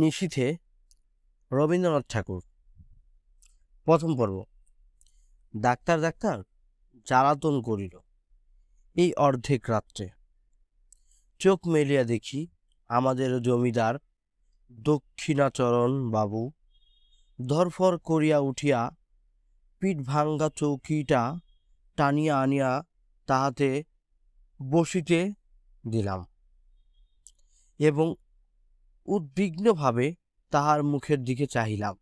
নিশীথে রবীন্দ্রনাথ ঠাকুর প্রথম পর্ব doctor doctor জ্বালাতন করিল এই অর্ধেক রাত্রে চোখ মেলিয়া দেখি আমাদের জমিদার দক্ষিণাচরণ বাবু ধরফর করিয়া উঠিয়া পিঠ ভাঙ্গা চৌকিটা টানিয়া আনিয়া তাহাতে বসিতে দিলাম এবং উদ্বিগ্নভাবে তাহার মুখের দিকে চাহিলাম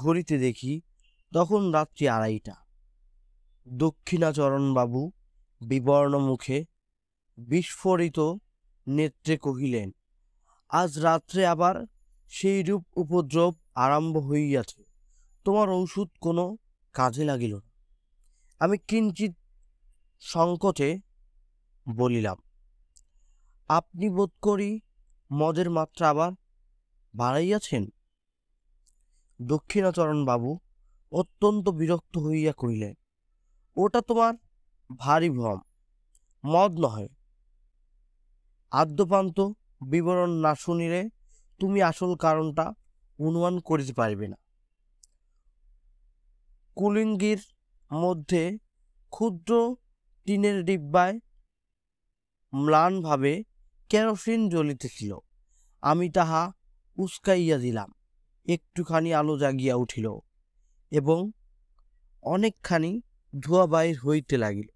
ঘড়িতে দেখি তখন রাত্রি আড়াইটা দক্ষিণাচরণবাবু বিবর্ণ মুখে বিস্ফোরিত নেত্রে কহিলেন আজ রাত্রে আবার সেই রূপ উপদ্রব আরম্ভ হইয়াছে তোমার ঔষধ কোনো কাজে লাগিল না আমি কিঞ্চিত সংকটে বলিলাম আপনি বোধ করি মদের মাত্রা আবার বাড়াইয়াছেন দক্ষিণাচরণবাবু অত্যন্ত বিরক্ত হইয়া কহিলেন ওটা তোমার ভারী ভ্রম মদ নহে আদ্যপান্ত বিবরণ না শুনিলে তুমি আসল কারণটা অনুমান করিতে পারবে না কুলিঙ্গির মধ্যে ক্ষুদ্র টিনের ডিব্বায় ম্লানভাবে কেরোসিন জ্বলিতেছিল আমি তাহা উস্কাইয়া দিলাম একটুখানি আলো জাগিয়া উঠিল এবং অনেকখানি ধোয়া বাইর হইতে লাগিল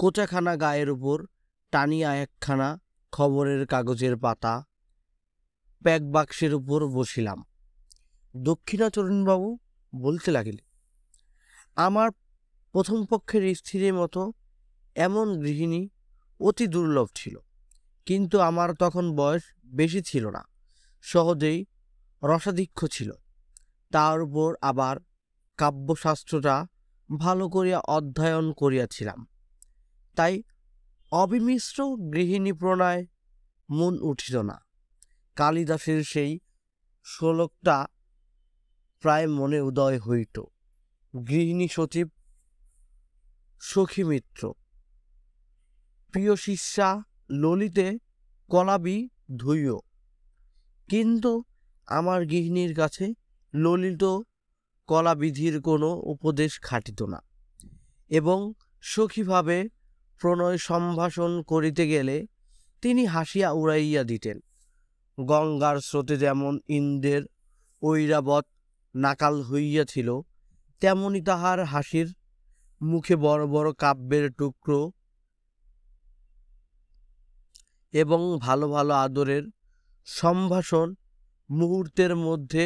কোচাখানা গায়ের উপর টানিয়া একখানা খবরের কাগজের পাতা প্যাক বাক্সের উপর বসিলাম দক্ষিণাচরণবাবু বলতে লাগিল আমার প্রথম পক্ষের স্ত্রীর মতো এমন গৃহিণী অতি দুর্লভ ছিল কিন্তু আমার তখন বয়স বেশি ছিল না সহজেই রসাধিক্ষ ছিল তার উপর আবার কাব্যশাস্ত্রটা ভালো করিয়া অধ্যয়ন করিয়াছিলাম তাই অবিমিশ্র গৃহিণী প্রণয় মন উঠিল না কালিদাসের সেই শ্লোকটা প্রায় মনে উদয় হইত গৃহিণী সচিব সখী মিত্র প্রিয় শিষ্যা ললিতে কলাবি ধুইও কিন্তু আমার গৃহিণীর কাছে ললিত কলাবিধির কোনো উপদেশ খাটিত না এবং সখীভাবে প্রণয় সম্ভাষণ করিতে গেলে তিনি হাসিয়া উড়াইয়া দিতেন গঙ্গার স্রোতে যেমন ইন্দ্রের ঐরাবত নাকাল হইয়াছিল তেমনি তাহার হাসির মুখে বড় বড় কাব্যের টুকরো এবং ভালো ভালো আদরের সম্ভাষণ মুহূর্তের মধ্যে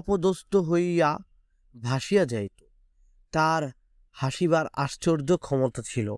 অপদস্থ হইয়া ভাসিয়া যাইত তার হাসিবার আশ্চর্য ক্ষমতা ছিল